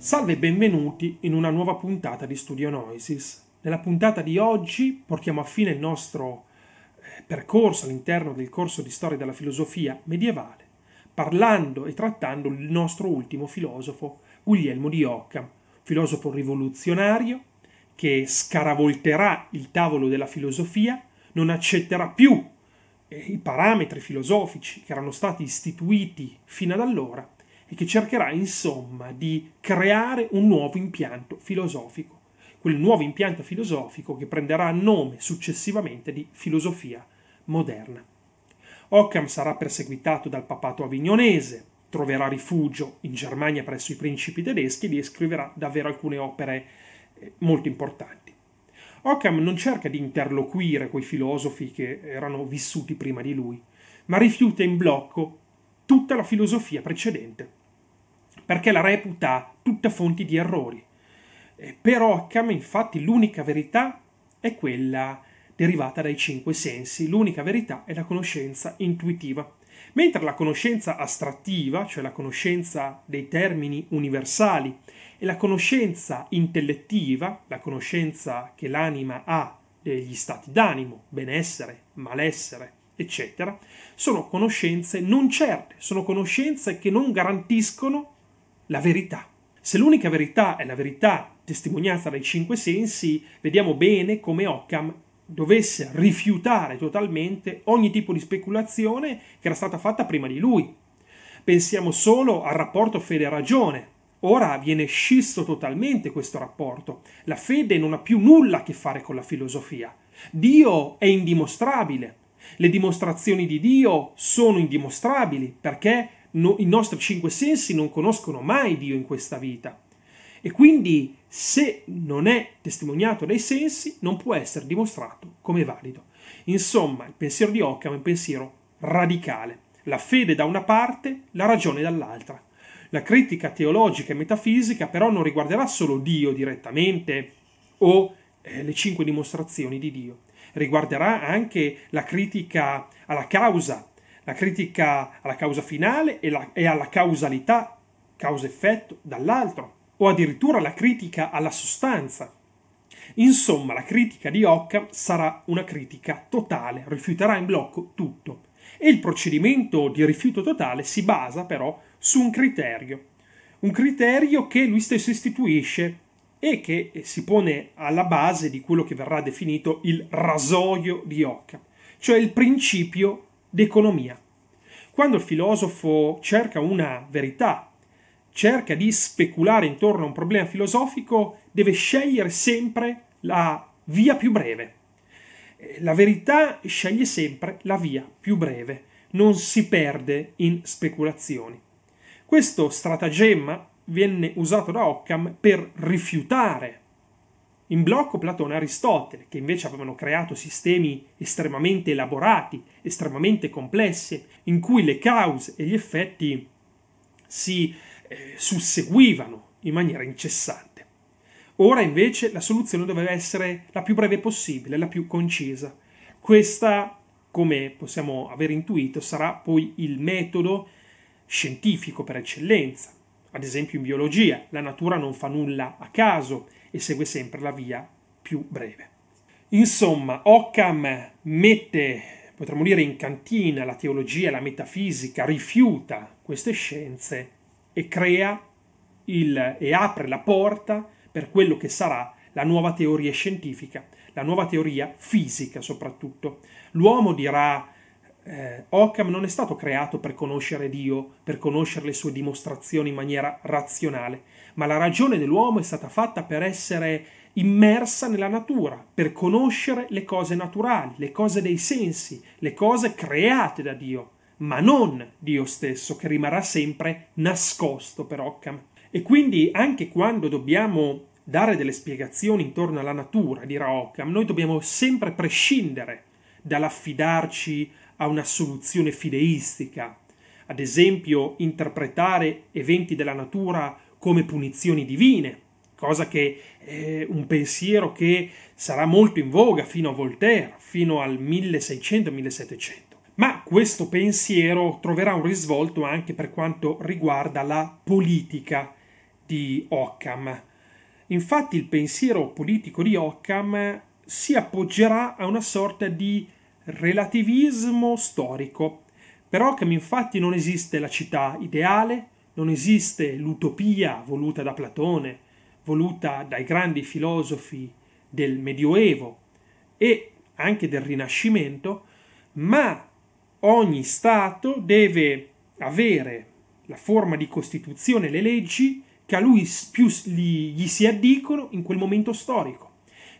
Salve e benvenuti in una nuova puntata di Studio Noisis. Nella puntata di oggi portiamo a fine il nostro eh, percorso all'interno del corso di storia della filosofia medievale parlando e trattando il nostro ultimo filosofo, Guglielmo di Occam, filosofo rivoluzionario che scaravolterà il tavolo della filosofia, non accetterà più eh, i parametri filosofici che erano stati istituiti fino ad allora e che cercherà insomma di creare un nuovo impianto filosofico, quel nuovo impianto filosofico che prenderà nome successivamente di filosofia moderna. Occam sarà perseguitato dal papato avignonese, troverà rifugio in Germania presso i principi tedeschi e lì scriverà davvero alcune opere eh, molto importanti. Occam non cerca di interloquire coi filosofi che erano vissuti prima di lui, ma rifiuta in blocco tutta la filosofia precedente, perché la reputa tutta fonti di errori. Eh, per Occam, infatti, l'unica verità è quella derivata dai cinque sensi. L'unica verità è la conoscenza intuitiva. Mentre la conoscenza astrattiva, cioè la conoscenza dei termini universali, e la conoscenza intellettiva, la conoscenza che l'anima ha degli stati d'animo, benessere, malessere, eccetera, sono conoscenze non certe, sono conoscenze che non garantiscono la verità. Se l'unica verità è la verità testimoniata dai cinque sensi, vediamo bene come Occam dovesse rifiutare totalmente ogni tipo di speculazione che era stata fatta prima di lui. Pensiamo solo al rapporto fede-ragione. Ora viene scisso totalmente questo rapporto. La fede non ha più nulla a che fare con la filosofia. Dio è indimostrabile. Le dimostrazioni di Dio sono indimostrabili perché no, i nostri cinque sensi non conoscono mai Dio in questa vita. E quindi se non è testimoniato dai sensi, non può essere dimostrato come valido. Insomma, il pensiero di Occam è un pensiero radicale. La fede da una parte, la ragione dall'altra. La critica teologica e metafisica però non riguarderà solo Dio direttamente o eh, le cinque dimostrazioni di Dio, riguarderà anche la critica alla causa, la critica alla causa finale e, la, e alla causalità, causa-effetto, dall'altro o addirittura la critica alla sostanza. Insomma, la critica di Occam sarà una critica totale, rifiuterà in blocco tutto. E il procedimento di rifiuto totale si basa però su un criterio, un criterio che lui stesso istituisce e che si pone alla base di quello che verrà definito il rasoio di Occam, cioè il principio d'economia. Quando il filosofo cerca una verità cerca di speculare intorno a un problema filosofico deve scegliere sempre la via più breve. Eh, la verità sceglie sempre la via più breve, non si perde in speculazioni. Questo stratagemma venne usato da Occam per rifiutare in blocco Platone e Aristotele, che invece avevano creato sistemi estremamente elaborati, estremamente complessi, in cui le cause e gli effetti si eh, susseguivano in maniera incessante. Ora invece la soluzione doveva essere la più breve possibile, la più concisa. Questa, come possiamo aver intuito, sarà poi il metodo scientifico per eccellenza. Ad esempio in biologia, la natura non fa nulla a caso e segue sempre la via più breve. Insomma, Occam mette, potremmo dire, in cantina la teologia la metafisica, rifiuta queste scienze e crea il, e apre la porta per quello che sarà la nuova teoria scientifica, la nuova teoria fisica soprattutto. L'uomo dirà eh, Occam non è stato creato per conoscere Dio, per conoscere le sue dimostrazioni in maniera razionale, ma la ragione dell'uomo è stata fatta per essere immersa nella natura, per conoscere le cose naturali, le cose dei sensi, le cose create da Dio ma non Dio stesso, che rimarrà sempre nascosto per Occam. E quindi anche quando dobbiamo dare delle spiegazioni intorno alla natura, dirà Occam, noi dobbiamo sempre prescindere dall'affidarci a una soluzione fideistica, ad esempio interpretare eventi della natura come punizioni divine, cosa che è un pensiero che sarà molto in voga fino a Voltaire, fino al 1600-1700. Ma questo pensiero troverà un risvolto anche per quanto riguarda la politica di Occam. Infatti il pensiero politico di Occam si appoggerà a una sorta di relativismo storico. Per Occam infatti non esiste la città ideale, non esiste l'utopia voluta da Platone, voluta dai grandi filosofi del Medioevo e anche del Rinascimento, ma ogni Stato deve avere la forma di Costituzione, e le leggi che a lui più gli si addicono in quel momento storico.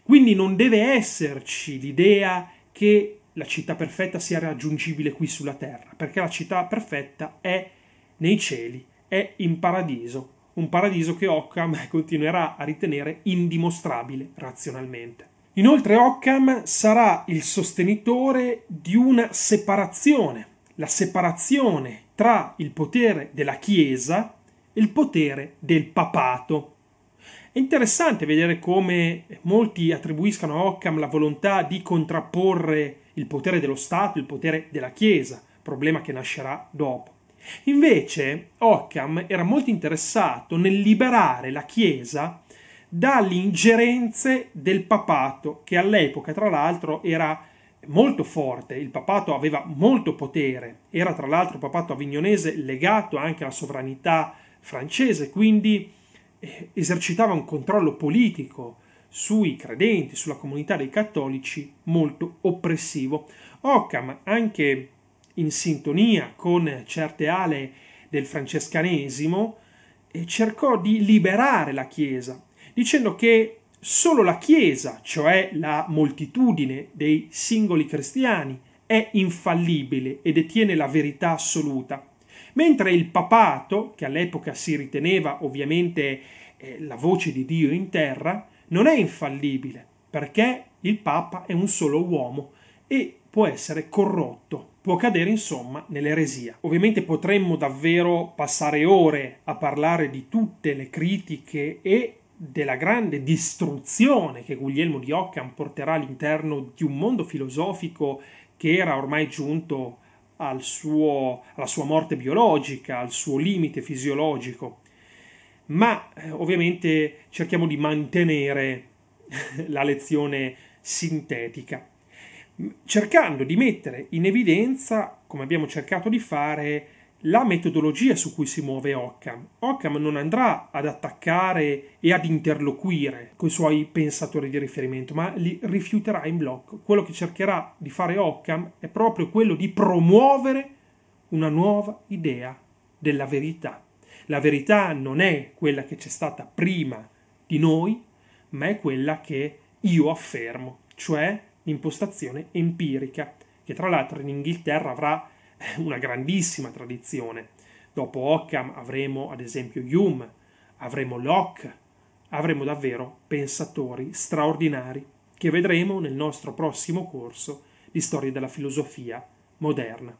Quindi non deve esserci l'idea che la città perfetta sia raggiungibile qui sulla terra, perché la città perfetta è nei cieli, è in paradiso, un paradiso che Occam continuerà a ritenere indimostrabile razionalmente. Inoltre Occam sarà il sostenitore di una separazione, la separazione tra il potere della Chiesa e il potere del papato. È interessante vedere come molti attribuiscano a Occam la volontà di contrapporre il potere dello Stato, e il potere della Chiesa, problema che nascerà dopo. Invece Occam era molto interessato nel liberare la Chiesa dalle ingerenze del papato, che all'epoca tra l'altro era molto forte, il papato aveva molto potere, era tra l'altro papato avignonese legato anche alla sovranità francese, quindi eh, esercitava un controllo politico sui credenti, sulla comunità dei cattolici molto oppressivo. Occam, anche in sintonia con certe ale del francescanesimo, eh, cercò di liberare la Chiesa, dicendo che solo la Chiesa, cioè la moltitudine dei singoli cristiani, è infallibile e detiene la verità assoluta, mentre il papato, che all'epoca si riteneva ovviamente eh, la voce di Dio in terra, non è infallibile, perché il papa è un solo uomo e può essere corrotto, può cadere insomma nell'eresia. Ovviamente potremmo davvero passare ore a parlare di tutte le critiche e della grande distruzione che Guglielmo di Occam porterà all'interno di un mondo filosofico che era ormai giunto al suo, alla sua morte biologica, al suo limite fisiologico. Ma eh, ovviamente cerchiamo di mantenere la lezione sintetica, cercando di mettere in evidenza, come abbiamo cercato di fare, la metodologia su cui si muove Occam. Occam non andrà ad attaccare e ad interloquire con i suoi pensatori di riferimento, ma li rifiuterà in blocco. Quello che cercherà di fare Occam è proprio quello di promuovere una nuova idea della verità. La verità non è quella che c'è stata prima di noi, ma è quella che io affermo, cioè l'impostazione empirica, che tra l'altro in Inghilterra avrà una grandissima tradizione. Dopo Occam avremo ad esempio Hume, avremo Locke, avremo davvero pensatori straordinari che vedremo nel nostro prossimo corso di storia della filosofia moderna.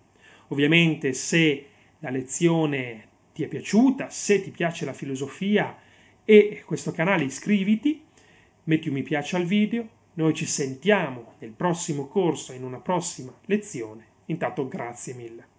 Ovviamente se la lezione ti è piaciuta, se ti piace la filosofia e questo canale iscriviti, metti un mi piace al video, noi ci sentiamo nel prossimo corso in una prossima lezione Intanto grazie mille.